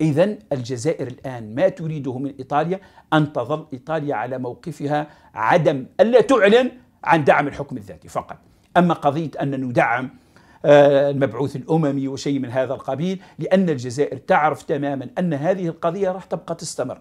إذا الجزائر الآن ما تريده من إيطاليا أن تظل إيطاليا على موقفها عدم ألا تعلن عن دعم الحكم الذاتي فقط أما قضية أن ندعم آه، المبعوث الأممي وشيء من هذا القبيل لأن الجزائر تعرف تماما أن هذه القضية راح تبقى تستمر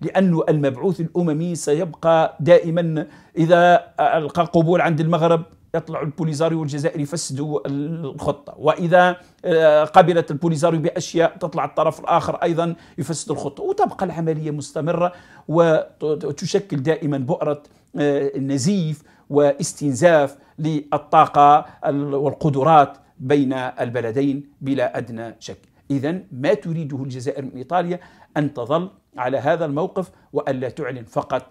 لأن المبعوث الأممي سيبقى دائما إذا ألقى قبول عند المغرب يطلع البوليزاريو الجزائري يفسدوا الخطه واذا آه، قبلت البوليزاريو باشياء تطلع الطرف الاخر ايضا يفسد الخطه وتبقى العمليه مستمره وتشكل دائما بؤره آه، نزيف واستنزاف للطاقه والقدرات بين البلدين بلا ادنى شك اذا ما تريده الجزائر من ايطاليا ان تظل على هذا الموقف وألا تعلن فقط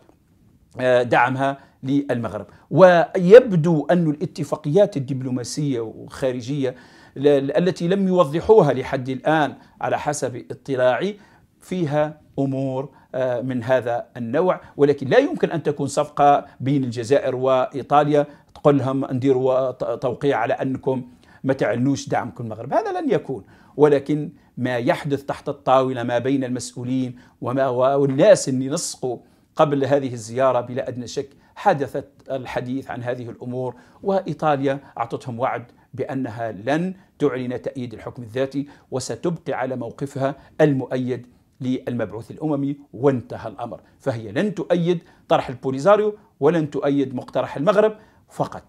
آه، دعمها للمغرب ويبدو أن الاتفاقيات الدبلوماسية والخارجية التي لم يوضحوها لحد الآن على حسب اطلاعي فيها أمور آه، من هذا النوع ولكن لا يمكن أن تكون صفقة بين الجزائر وإيطاليا تقول لهم نديروا توقيع على أنكم ما تعلوش دعمكم المغرب هذا لن يكون ولكن ما يحدث تحت الطاولة ما بين المسؤولين وما والناس اللي نسقوا قبل هذه الزيارة بلا أدنى شك حدثت الحديث عن هذه الأمور وإيطاليا أعطتهم وعد بأنها لن تعلن تأييد الحكم الذاتي وستبقي على موقفها المؤيد للمبعوث الأممي وانتهى الأمر فهي لن تؤيد طرح البوليزاريو ولن تؤيد مقترح المغرب فقط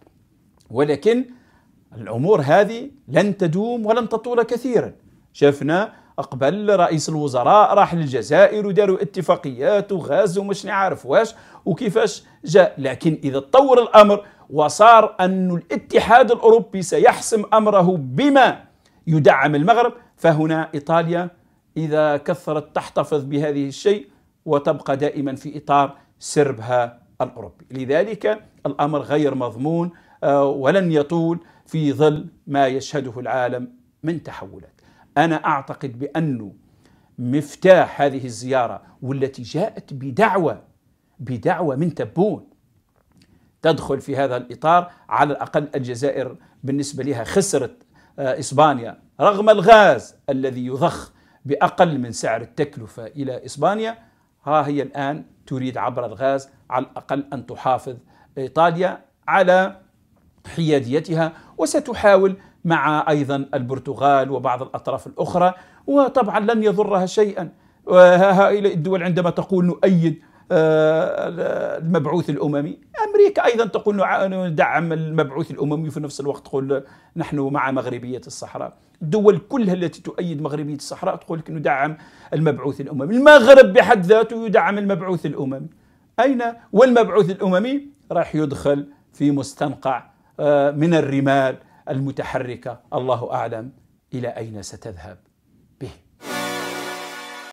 ولكن الأمور هذه لن تدوم ولن تطول كثيرا شفنا قبل رئيس الوزراء راح للجزائر وداروا اتفاقيات وغاز ومش نعرف واش وكيفاش جاء لكن إذا تطور الأمر وصار أن الاتحاد الأوروبي سيحسم أمره بما يدعم المغرب فهنا إيطاليا إذا كثرت تحتفظ بهذه الشيء وتبقى دائما في إطار سربها الأوروبي لذلك الأمر غير مضمون آه، ولن يطول في ظل ما يشهده العالم من تحولات أنا أعتقد بأنه مفتاح هذه الزيارة والتي جاءت بدعوة بدعوة من تبون تدخل في هذا الإطار على الأقل الجزائر بالنسبة لها خسرت آه، إسبانيا رغم الغاز الذي يضخ بأقل من سعر التكلفة إلى إسبانيا ها هي الآن تريد عبر الغاز على الأقل أن تحافظ إيطاليا على حياديتها وستحاول مع ايضا البرتغال وبعض الاطراف الاخرى وطبعا لن يضرها شيئا هؤلاء الدول عندما تقول نؤيد آه، المبعوث الاممي امريكا ايضا تقول ندعم المبعوث الاممي وفي نفس الوقت تقول نحن مع مغربيه الصحراء الدول كلها التي تؤيد مغربيه الصحراء تقول ندعم المبعوث الاممي المغرب بحد ذاته يدعم المبعوث الاممي اين والمبعوث الاممي راح يدخل في مستنقع آه، من الرمال المتحركه الله اعلم الى اين ستذهب